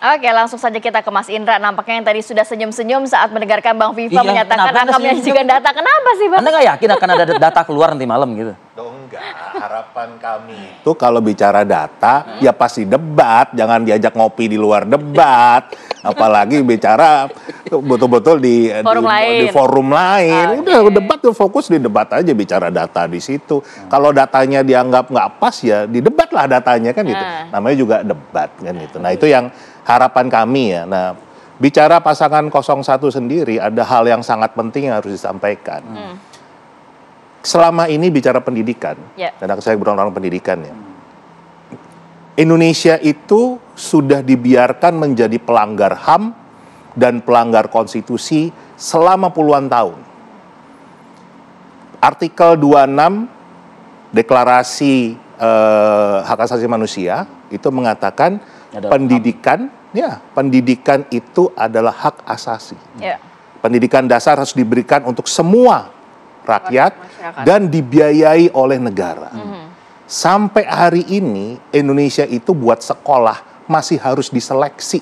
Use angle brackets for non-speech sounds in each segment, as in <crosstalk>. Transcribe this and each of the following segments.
Oke, langsung saja kita ke Mas Indra. Nampaknya yang tadi sudah senyum-senyum saat mendengarkan Bang Viva iya, menyatakan akan menyajikan data. Kenapa sih, Bang? Anda nggak yakin akan ada data keluar nanti malam gitu? Oh, enggak. Harapan kami itu kalau bicara data, hmm? ya pasti debat. Jangan diajak ngopi di luar debat apalagi bicara betul-betul di forum di, lain. di forum lain. Okay. Ah, Udah debat tuh ya, fokus di debat aja bicara data di situ. Hmm. Kalau datanya dianggap nggak pas ya di lah datanya kan gitu. Hmm. Namanya juga debat kan gitu. Nah, itu yang harapan kami ya. Nah, bicara pasangan 01 sendiri ada hal yang sangat penting yang harus disampaikan. Hmm. Selama ini bicara pendidikan, yeah. dan saya berulang-ulang pendidikan ya. Hmm Indonesia itu sudah dibiarkan menjadi pelanggar HAM dan pelanggar konstitusi selama puluhan tahun. Artikel 26 Deklarasi eh, Hak Asasi Manusia itu mengatakan adalah pendidikan, HAM. ya, pendidikan itu adalah hak asasi. Yeah. Pendidikan dasar harus diberikan untuk semua rakyat dan dibiayai oleh negara. Hmm. Sampai hari ini Indonesia itu buat sekolah masih harus diseleksi.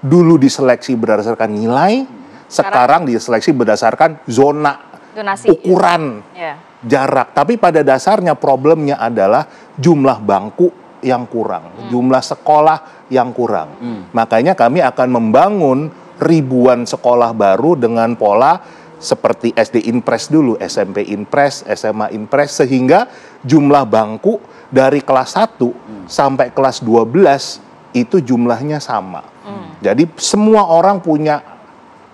Dulu diseleksi berdasarkan nilai, sekarang, diseleksi berdasarkan zona, Donasi, ukuran, yeah. jarak. Tapi pada dasarnya problemnya adalah jumlah bangku yang kurang, hmm. jumlah sekolah yang kurang. Hmm. Makanya kami akan membangun ribuan sekolah baru dengan pola seperti SD impres dulu, SMP impres SMA impres sehingga jumlah bangku dari kelas 1 hmm. sampai kelas 12 itu jumlahnya sama. Hmm. Jadi semua orang punya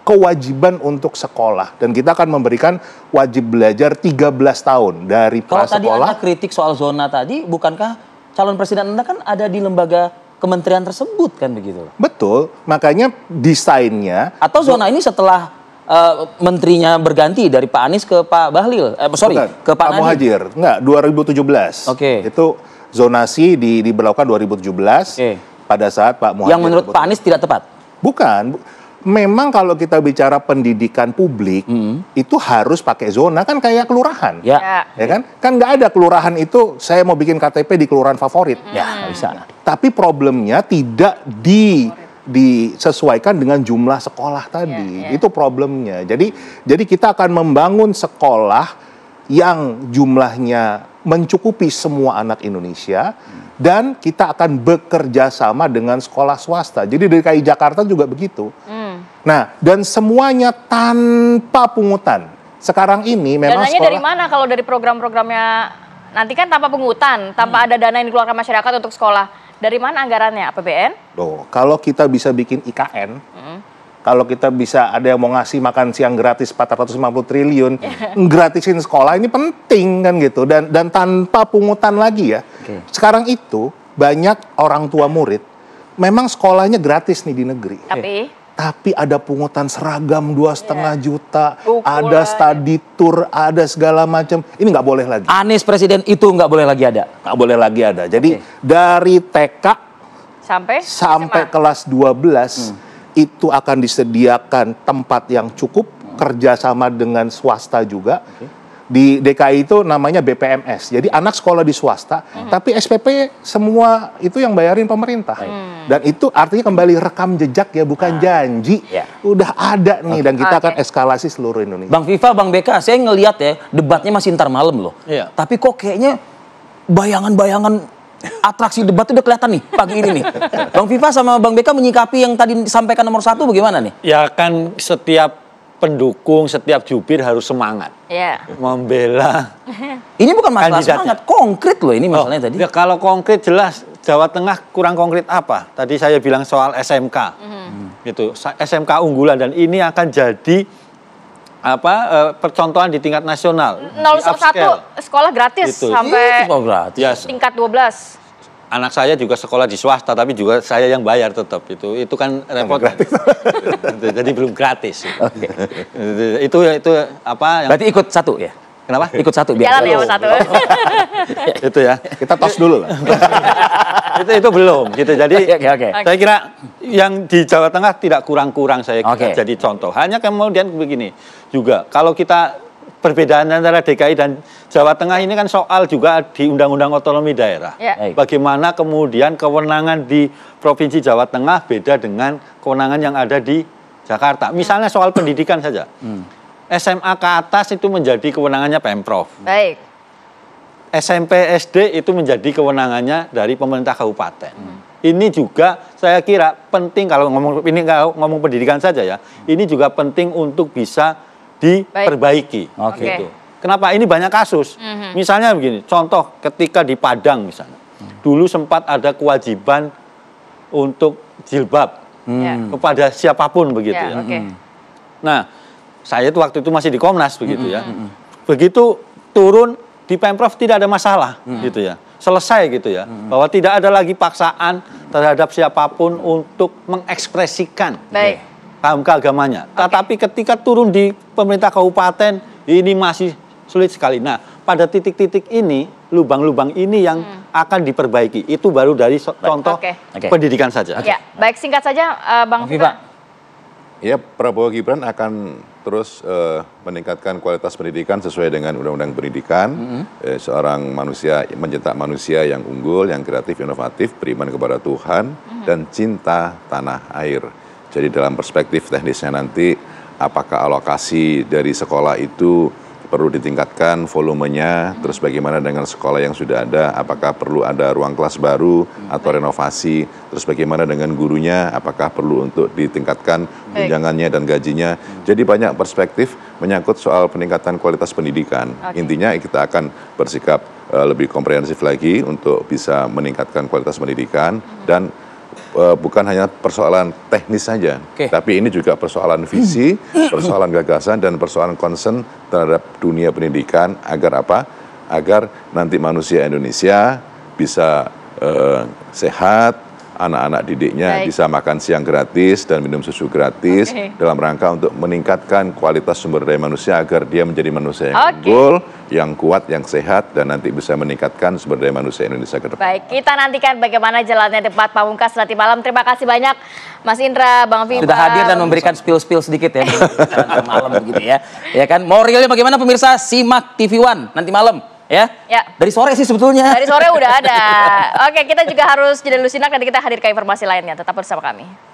kewajiban untuk sekolah dan kita akan memberikan wajib belajar 13 tahun dari prasekolah. Kalau tadi Anda kritik soal zona tadi, bukankah calon presiden Anda kan ada di lembaga kementerian tersebut kan begitu? Betul, makanya desainnya atau zona ini setelah uh, menterinya berganti dari Pak Anies ke Pak Bahlil. Eh, sorry, Bukan, ke Pak, Pak Muhajir. Enggak, 2017. Oke. Okay. Itu zonasi di, diberlakukan 2017 okay. pada saat Pak Muhajir. Yang menurut Pak Anies tidak tepat? Bukan. Memang kalau kita bicara pendidikan publik mm itu harus pakai zona kan kayak kelurahan, ya. ya, ya, kan? Kan nggak ada kelurahan itu saya mau bikin KTP di kelurahan favorit, mm. ya bisa. Tapi problemnya tidak di Favorit disesuaikan dengan jumlah sekolah iya, tadi. Yeah, yeah. Itu problemnya. Jadi jadi kita akan membangun sekolah yang jumlahnya mencukupi semua anak Indonesia dan kita akan bekerja sama dengan sekolah swasta. Jadi DKI Jakarta juga begitu. Hmm. Nah, dan semuanya tanpa pungutan. Sekarang ini memang Dananya sekolah, dari mana kalau dari program-programnya nanti kan tanpa pungutan, tanpa hmm. ada dana yang dikeluarkan masyarakat untuk sekolah. Dari mana anggarannya? APBN? Loh, kalau kita bisa bikin IKN, hmm. kalau kita bisa ada yang mau ngasih makan siang gratis 450 triliun, <laughs> iya. gratisin sekolah ini penting kan gitu dan dan tanpa pungutan lagi ya. Okay. Sekarang itu banyak orang tua murid memang sekolahnya gratis nih di negeri. Tapi tapi ada pungutan seragam dua setengah yeah. juta, Ukuran. ada study tour, ada segala macam. Ini nggak boleh lagi. Anies presiden itu nggak boleh lagi ada. Nggak boleh lagi ada. Jadi okay. dari TK sampai sampai kelas 12 hmm. itu akan disediakan tempat yang cukup hmm. kerjasama dengan swasta juga. Okay di DKI itu namanya BPMS. Jadi anak sekolah di swasta, hmm. tapi SPP semua itu yang bayarin pemerintah. Hmm. Dan itu artinya kembali rekam jejak ya, bukan nah. janji. Ya. Udah ada nih okay. dan kita akan eskalasi seluruh Indonesia. Bang Viva, Bang BK, saya ngelihat ya debatnya masih ntar malam loh. Ya. Tapi kok kayaknya bayangan-bayangan atraksi debat itu udah kelihatan nih pagi ini nih. <laughs> Bang Viva sama Bang BK menyikapi yang tadi disampaikan nomor satu bagaimana nih? Ya kan setiap pendukung setiap jubir harus semangat. Yeah. Membela. <laughs> ini bukan masalah kandidatnya. semangat, konkret loh ini oh, masalahnya oh, tadi. Ya kalau konkret jelas Jawa Tengah kurang konkret apa? Tadi saya bilang soal SMK. Mm-hmm. Gitu. SMK unggulan dan ini akan jadi apa e, percontohan di tingkat nasional. 01 sekolah gratis gitu. sampai iya, sekolah gratis. Yes. tingkat 12 anak saya juga sekolah di swasta tapi juga saya yang bayar tetap itu itu kan repot gratis. <laughs> jadi belum gratis okay. <laughs> itu itu apa yang... berarti ikut satu ya Kenapa? Ikut satu biar. Jalan ya satu. Oh. <laughs> itu ya. Kita tos dulu lah. itu itu belum gitu. Jadi okay, okay. saya kira yang di Jawa Tengah tidak kurang-kurang saya kira okay. jadi contoh. Hanya kemudian begini juga kalau kita perbedaan antara DKI dan Jawa Tengah ini kan soal juga di Undang-Undang Otonomi Daerah. Ya. Bagaimana kemudian kewenangan di Provinsi Jawa Tengah beda dengan kewenangan yang ada di Jakarta. Ya. Misalnya soal pendidikan saja. Hmm. SMA ke atas itu menjadi kewenangannya Pemprov. Baik. SMP SD itu menjadi kewenangannya dari pemerintah kabupaten. Hmm. Ini juga saya kira penting kalau ngomong ini kalau ngomong pendidikan saja ya. Hmm. Ini juga penting untuk bisa diperbaiki. Oke. Okay. Gitu. Kenapa? Ini banyak kasus. Mm-hmm. Misalnya begini, contoh ketika di Padang misalnya, mm. dulu sempat ada kewajiban untuk jilbab mm. kepada siapapun begitu yeah, ya. ya. Okay. Hmm. Nah, saya itu waktu itu masih di Komnas begitu mm-hmm. ya. Mhm, mhm. Begitu turun di pemprov tidak ada masalah mm-hmm. gitu ya. Selesai gitu ya, hmm bahwa tidak ada lagi paksaan terhadap siapapun untuk mengekspresikan. Baik paham keagamanya. Okay. Tetapi ketika turun di pemerintah kabupaten ini masih sulit sekali. Nah, pada titik-titik ini lubang-lubang ini yang hmm. akan diperbaiki. Itu baru dari so baik. contoh okay. pendidikan saja. Okay. Ya, baik singkat saja uh, Bang Viva. Ya, Prabowo Gibran akan terus uh, meningkatkan kualitas pendidikan sesuai dengan Undang-Undang Pendidikan. Mm -hmm. eh, seorang manusia mencetak manusia yang unggul, yang kreatif, inovatif, beriman kepada Tuhan mm -hmm. dan cinta tanah air. Jadi dalam perspektif teknisnya nanti apakah alokasi dari sekolah itu perlu ditingkatkan volumenya, terus bagaimana dengan sekolah yang sudah ada, apakah perlu ada ruang kelas baru atau renovasi, terus bagaimana dengan gurunya, apakah perlu untuk ditingkatkan tunjangannya dan gajinya. Jadi banyak perspektif menyangkut soal peningkatan kualitas pendidikan. Intinya kita akan bersikap eh, lebih komprehensif lagi untuk bisa meningkatkan kualitas pendidikan dan uh, bukan hanya persoalan teknis saja, okay. tapi ini juga persoalan visi, <coughs> persoalan gagasan dan persoalan concern terhadap dunia pendidikan agar apa? Agar nanti manusia Indonesia bisa uh, sehat, anak-anak didiknya Baik. bisa makan siang gratis dan minum susu gratis okay. dalam rangka untuk meningkatkan kualitas sumber daya manusia agar dia menjadi manusia yang okay. unggul, yang kuat, yang sehat dan nanti bisa meningkatkan sumber daya manusia Indonesia ke depan. Baik, kita nantikan bagaimana jalannya tempat pamungkas nanti malam. Terima kasih banyak Mas Indra, Bang Viva. Sudah hadir dan memberikan spill-spill sedikit ya <laughs> malam begitu ya. Ya kan? Mau realnya bagaimana pemirsa? Simak TV One nanti malam ya. ya. Dari sore sih sebetulnya. Dari sore udah ada. <laughs> Oke, kita juga harus jeda dulu nanti kita hadirkan informasi lainnya. Tetap bersama kami.